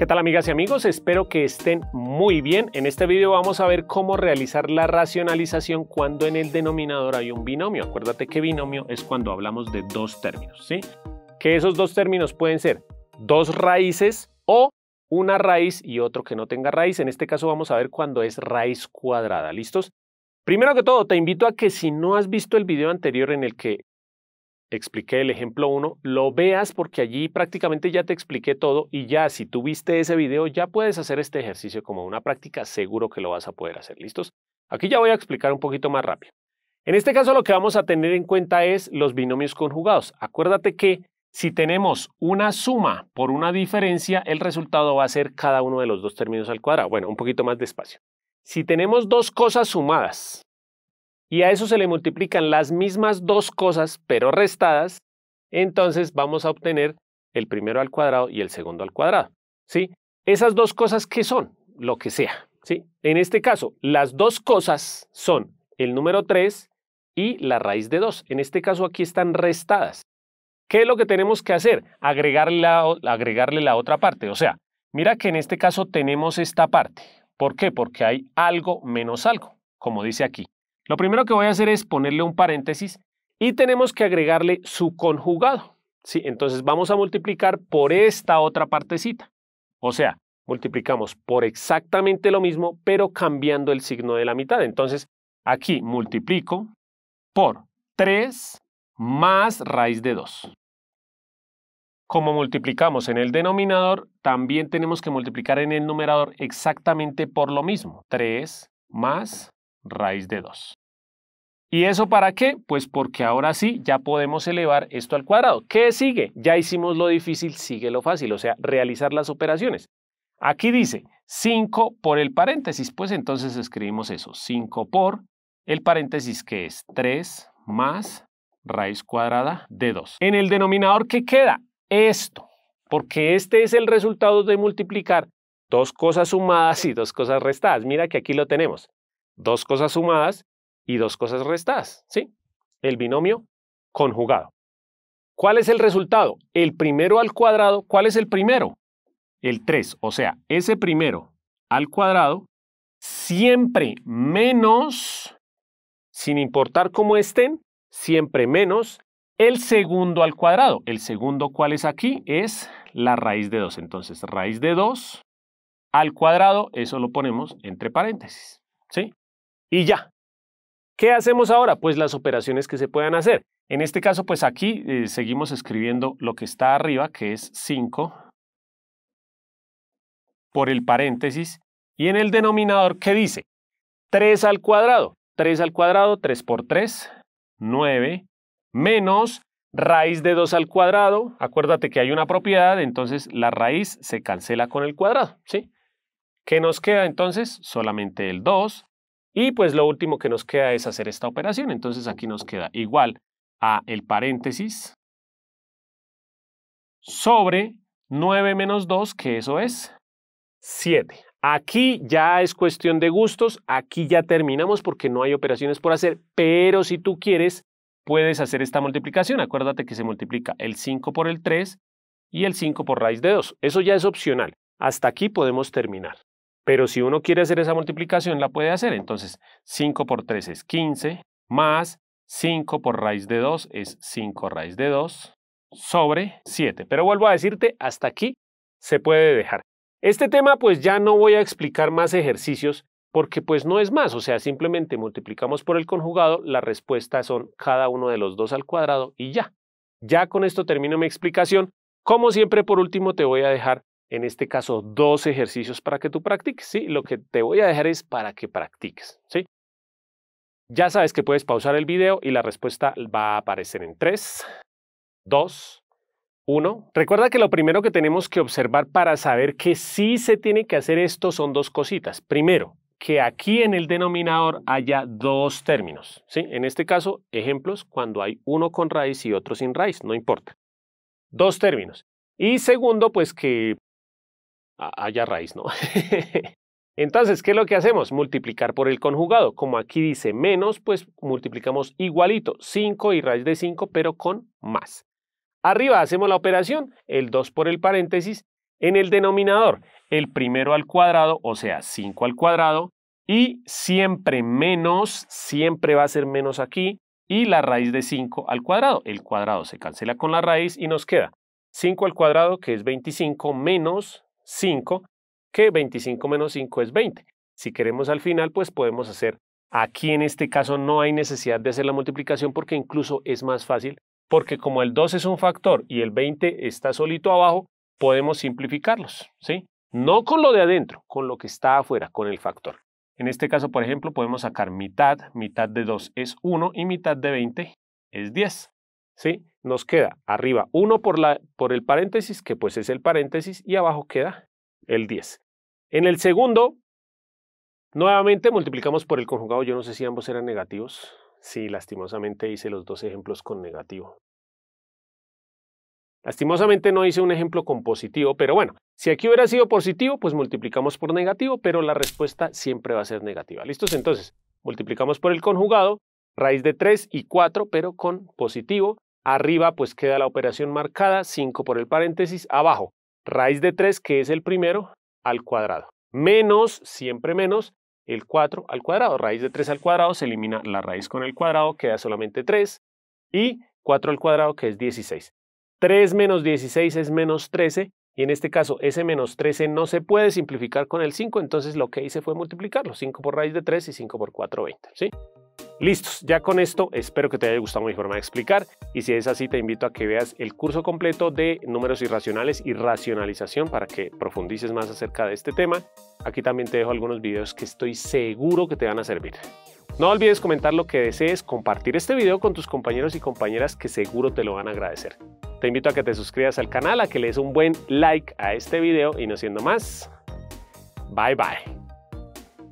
¿Qué tal amigas y amigos? Espero que estén muy bien. En este video vamos a ver cómo realizar la racionalización cuando en el denominador hay un binomio. Acuérdate que binomio es cuando hablamos de dos términos, ¿sí? Que esos dos términos pueden ser dos raíces o una raíz y otro que no tenga raíz. En este caso vamos a ver cuando es raíz cuadrada, ¿listos? Primero que todo, te invito a que si no has visto el video anterior en el que expliqué el ejemplo 1, lo veas porque allí prácticamente ya te expliqué todo y ya si tuviste ese video ya puedes hacer este ejercicio como una práctica, seguro que lo vas a poder hacer. ¿Listos? Aquí ya voy a explicar un poquito más rápido. En este caso lo que vamos a tener en cuenta es los binomios conjugados. Acuérdate que si tenemos una suma por una diferencia, el resultado va a ser cada uno de los dos términos al cuadrado. Bueno, un poquito más despacio. Si tenemos dos cosas sumadas, y a eso se le multiplican las mismas dos cosas, pero restadas, entonces vamos a obtener el primero al cuadrado y el segundo al cuadrado. ¿sí? Esas dos cosas, ¿qué son? Lo que sea. ¿sí? En este caso, las dos cosas son el número 3 y la raíz de 2. En este caso, aquí están restadas. ¿Qué es lo que tenemos que hacer? Agregarle agregarle la otra parte. O sea, mira que en este caso tenemos esta parte. ¿Por qué? Porque hay algo menos algo, como dice aquí. Lo primero que voy a hacer es ponerle un paréntesis y tenemos que agregarle su conjugado. ¿sí? Entonces vamos a multiplicar por esta otra partecita. O sea, multiplicamos por exactamente lo mismo, pero cambiando el signo de la mitad. Entonces aquí multiplico por 3 más raíz de 2. Como multiplicamos en el denominador, también tenemos que multiplicar en el numerador exactamente por lo mismo. 3 más raíz de 2. ¿Y eso para qué? Pues porque ahora sí ya podemos elevar esto al cuadrado. ¿Qué sigue? Ya hicimos lo difícil, sigue lo fácil, o sea, realizar las operaciones. Aquí dice 5 por el paréntesis, pues entonces escribimos eso, 5 por el paréntesis que es 3 más raíz cuadrada de 2. En el denominador, ¿qué queda? Esto, porque este es el resultado de multiplicar dos cosas sumadas y dos cosas restadas. Mira que aquí lo tenemos. Dos cosas sumadas y dos cosas restas ¿sí? El binomio conjugado. ¿Cuál es el resultado? El primero al cuadrado, ¿cuál es el primero? El 3, o sea, ese primero al cuadrado, siempre menos, sin importar cómo estén, siempre menos el segundo al cuadrado. El segundo, ¿cuál es aquí? Es la raíz de 2. Entonces, raíz de 2 al cuadrado, eso lo ponemos entre paréntesis, ¿sí? Y ya, ¿Qué hacemos ahora? Pues las operaciones que se puedan hacer. En este caso, pues aquí eh, seguimos escribiendo lo que está arriba, que es 5, por el paréntesis, y en el denominador, ¿qué dice? 3 al cuadrado. 3 al cuadrado, 3 por 3, 9, menos raíz de 2 al cuadrado. Acuérdate que hay una propiedad, entonces la raíz se cancela con el cuadrado, ¿sí? ¿Qué nos queda entonces? Solamente el 2 y pues lo último que nos queda es hacer esta operación. Entonces aquí nos queda igual a el paréntesis sobre 9 menos 2, que eso es 7. Aquí ya es cuestión de gustos, aquí ya terminamos porque no hay operaciones por hacer, pero si tú quieres, puedes hacer esta multiplicación. Acuérdate que se multiplica el 5 por el 3 y el 5 por raíz de 2. Eso ya es opcional. Hasta aquí podemos terminar. Pero si uno quiere hacer esa multiplicación, la puede hacer. Entonces, 5 por 3 es 15, más 5 por raíz de 2 es 5 raíz de 2 sobre 7. Pero vuelvo a decirte, hasta aquí se puede dejar. Este tema pues ya no voy a explicar más ejercicios porque pues no es más, o sea, simplemente multiplicamos por el conjugado, la respuesta son cada uno de los dos al cuadrado y ya. Ya con esto termino mi explicación. Como siempre, por último, te voy a dejar en este caso, dos ejercicios para que tú practiques. ¿sí? Lo que te voy a dejar es para que practiques. ¿sí? Ya sabes que puedes pausar el video y la respuesta va a aparecer en 3, 2, 1. Recuerda que lo primero que tenemos que observar para saber que sí se tiene que hacer esto son dos cositas. Primero, que aquí en el denominador haya dos términos. ¿sí? En este caso, ejemplos cuando hay uno con raíz y otro sin raíz, no importa. Dos términos. Y segundo, pues que haya raíz, ¿no? Entonces, ¿qué es lo que hacemos? Multiplicar por el conjugado. Como aquí dice menos, pues multiplicamos igualito, 5 y raíz de 5, pero con más. Arriba hacemos la operación, el 2 por el paréntesis, en el denominador, el primero al cuadrado, o sea, 5 al cuadrado, y siempre menos, siempre va a ser menos aquí, y la raíz de 5 al cuadrado. El cuadrado se cancela con la raíz y nos queda 5 al cuadrado, que es 25, menos 5, que 25 menos 5 es 20. Si queremos al final, pues podemos hacer. Aquí en este caso no hay necesidad de hacer la multiplicación porque incluso es más fácil, porque como el 2 es un factor y el 20 está solito abajo, podemos simplificarlos, ¿sí? No con lo de adentro, con lo que está afuera, con el factor. En este caso, por ejemplo, podemos sacar mitad, mitad de 2 es 1 y mitad de 20 es 10. ¿sí? Nos queda arriba 1 por, la, por el paréntesis, que pues es el paréntesis, y abajo queda el 10. En el segundo, nuevamente multiplicamos por el conjugado. Yo no sé si ambos eran negativos. Sí, lastimosamente hice los dos ejemplos con negativo. Lastimosamente no hice un ejemplo con positivo, pero bueno, si aquí hubiera sido positivo, pues multiplicamos por negativo, pero la respuesta siempre va a ser negativa. ¿Listos? Entonces, multiplicamos por el conjugado, raíz de 3 y 4, pero con positivo. Arriba pues queda la operación marcada, 5 por el paréntesis, abajo raíz de 3 que es el primero al cuadrado, menos, siempre menos, el 4 al cuadrado. Raíz de 3 al cuadrado se elimina la raíz con el cuadrado, queda solamente 3 y 4 al cuadrado que es 16. 3 menos 16 es menos 13 y en este caso ese menos 13 no se puede simplificar con el 5, entonces lo que hice fue multiplicarlo, 5 por raíz de 3 y 5 por 4, 20. ¿sí? Listos, ya con esto espero que te haya gustado mi forma de explicar y si es así te invito a que veas el curso completo de números irracionales y racionalización para que profundices más acerca de este tema. Aquí también te dejo algunos videos que estoy seguro que te van a servir. No olvides comentar lo que desees, compartir este video con tus compañeros y compañeras que seguro te lo van a agradecer. Te invito a que te suscribas al canal, a que le des un buen like a este video y no siendo más, bye bye.